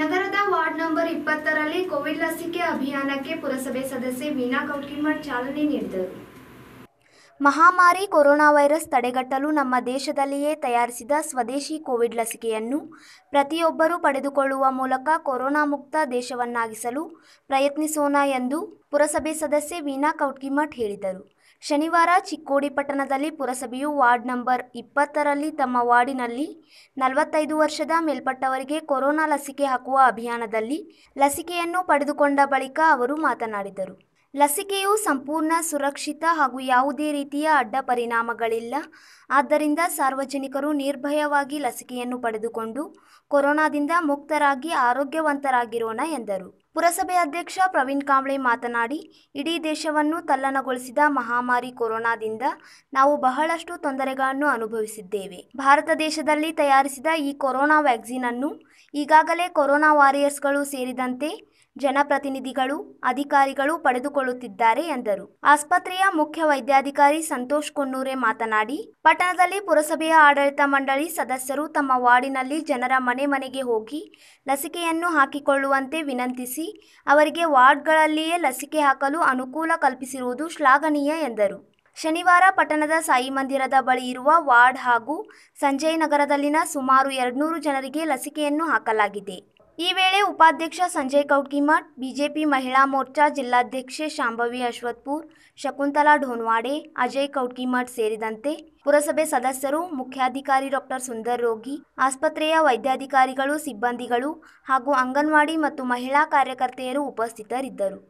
ನಗರದ ward number ಇಪ್ಪತ್ತರಲ್ಲಿ Covid ಲಸಿಕೆ ಅಭಿಯಾನಕ್ಕೆ ಪುರಸಭೆ ಸದಸ್ಯೆ ವೀಣಾ ಕೌಟ್ಕಿಮಠ್ ಚಾಲನೆ ನೀಡಿದರು ಮಹಾಮಾರಿ ಕೊರೋನಾ ವೈರಸ್ ತಡೆಗಟ್ಟಲು ನಮ್ಮ ದೇಶದಲ್ಲಿಯೇ ತಯಾರಿಸಿದ ಸ್ವದೇಶಿ ಕೋವಿಡ್ ಲಸಿಕೆಯನ್ನು ಪ್ರತಿಯೊಬ್ಬರೂ ಪಡೆದುಕೊಳ್ಳುವ ಮೂಲಕ ಕೊರೋನಾ ಮುಕ್ತ ದೇಶವನ್ನಾಗಿಸಲು ಪ್ರಯತ್ನಿಸೋಣ ಎಂದು ಪುರಸಭೆ ಸದಸ್ಯೆ ವೀನಾ ಕೌಟ್ಕಿಮಠ್ ಹೇಳಿದರು ಶನಿವಾರ ಚಿಕ್ಕೋಡಿ ಪಟ್ಟಣದಲ್ಲಿ ಪುರಸಭೆಯು ವಾರ್ಡ್ ನಂಬರ್ ಇಪ್ಪತ್ತರಲ್ಲಿ ತಮ್ಮ ವಾರ್ಡಿನಲ್ಲಿ ನಲವತ್ತೈದು ವರ್ಷದ ಮೇಲ್ಪಟ್ಟವರಿಗೆ ಕೊರೋನಾ ಲಸಿಕೆ ಹಾಕುವ ಅಭಿಯಾನದಲ್ಲಿ ಲಸಿಕೆಯನ್ನು ಪಡೆದುಕೊಂಡ ಬಳಿಕ ಅವರು ಮಾತನಾಡಿದರು ಲಸಿಕೆಯು ಸಂಪೂರ್ಣ ಸುರಕ್ಷಿತ ಹಾಗೂ ಯಾವುದೇ ರೀತಿಯ ಅಡ್ಡ ಪರಿಣಾಮಗಳಿಲ್ಲ ಆದ್ದರಿಂದ ಸಾರ್ವಜನಿಕರು ನಿರ್ಭಯವಾಗಿ ಲಸಿಕೆಯನ್ನು ಪಡೆದುಕೊಂಡು ಕೊರೋನಾದಿಂದ ಮುಕ್ತರಾಗಿ ಆರೋಗ್ಯವಂತರಾಗಿರೋಣ ಎಂದರು ಪುರಸಭೆ ಅಧ್ಯಕ್ಷ ಪ್ರವೀಣ್ ಕಾಂಬ್ಳೆ ಮಾತನಾಡಿ ಇಡೀ ದೇಶವನ್ನು ತಲ್ಲಣಗೊಳಿಸಿದ ಮಹಾಮಾರಿ ಕೊರೋನಾದಿಂದ ನಾವು ಬಹಳಷ್ಟು ತೊಂದರೆಗಳನ್ನು ಅನುಭವಿಸಿದ್ದೇವೆ ಭಾರತ ದೇಶದಲ್ಲಿ ತಯಾರಿಸಿದ ಈ ಕೊರೋನಾ ವ್ಯಾಕ್ಸಿನ್ ಅನ್ನು ಈಗಾಗಲೇ ಕೊರೋನಾ ವಾರಿಯರ್ಸ್ಗಳು ಸೇರಿದಂತೆ ಜನಪ್ರತಿನಿಧಿಗಳು, ಅಧಿಕಾರಿಗಳು ಪಡೆದುಕೊಳ್ಳುತ್ತಿದ್ದಾರೆ ಎಂದರು. ಆಸ್ಪತ್ರೆಯ ಮುಖ್ಯ ವೈದ್ಯಾಧಿಕಾರಿ ಸಂತೋಷ್ ಕೊನ್ನೂರೆ ಮಾತನಾಡಿ, ಪಟ್ಟಣದಲ್ಲಿ ಪುರಸಭೆಯ ಆಡಳಿತ ಮಂಡಳಿ ಸದಸ್ಯರು ತಮ್ಮ ವಾರ್ಡಿನಲ್ಲಿ ಜನರ ಮನೆ ಮನೆಗೆ ಹೋಗಿ ಲಸಿಕೆಯನ್ನು ಹಾಕಿಕೊಳ್ಳುವಂತೆ ವಿನಂತಿಸಿ, ಅವರಿಗೆ ವಾರ್ಡ್ಗಳಲ್ಲಿಯೇ ಲಸಿಕೆ ಹಾಕಲು ಅನುಕೂಲ ಕಲ್ಪಿಸಿರುವುದು ಶ್ಲಾಘನೀಯ ಎಂದರು. ಶನಿವಾರ ಪಟ್ಟಣದ ಮಂದಿರದ ಬಳಿ ಇರುವ ವಾರ್ಡ್ ಹಾಗೂ ಸಂಜಯ್ ನಗರದಲ್ಲಿನ ಸುಮಾರು ಎರಡ್ನೂರು ಜನರಿಗೆ ಲಸಿಕೆಯನ್ನು ಹಾಕಲಾಗಿದೆ. ಈ ವೇಳೆ ಉಪಾಧ್ಯಕ್ಷ ಸಂಜಯ್ ಕೌಟ್ಕಿಮಠ್ ಬಿಜೆಪಿ ಮಹಿಳಾ ಮೋರ್ಚಾ ಜಿಲ್ಲಾಧ್ಯಕ್ಷೆ ಶಾಂಭವಿ ಅಶ್ವತ್ಪುರ್ ಶಕುಂತಲಾ ಢೋನ್ವಾಡೆ ಅಜಯ್ ಕೌಟ್ಕಿಮಠ್ ಸೇರಿದಂತೆ ಪುರಸಭೆ ಸದಸ್ಯರು ಮುಖ್ಯಾಧಿಕಾರಿ ಡಾಕ್ಟರ್ ಸುಂದರ್ ರೋಗಿ ಆಸ್ಪತ್ರೆಯ ವೈದ್ಯಾಧಿಕಾರಿಗಳು ಸಿಬ್ಬಂದಿಗಳು ಹಾಗೂ ಅಂಗನವಾಡಿ ಮತ್ತು ಮಹಿಳಾ ಕಾರ್ಯಕರ್ತೆಯರು ಉಪಸ್ಥಿತರಿದ್ದರು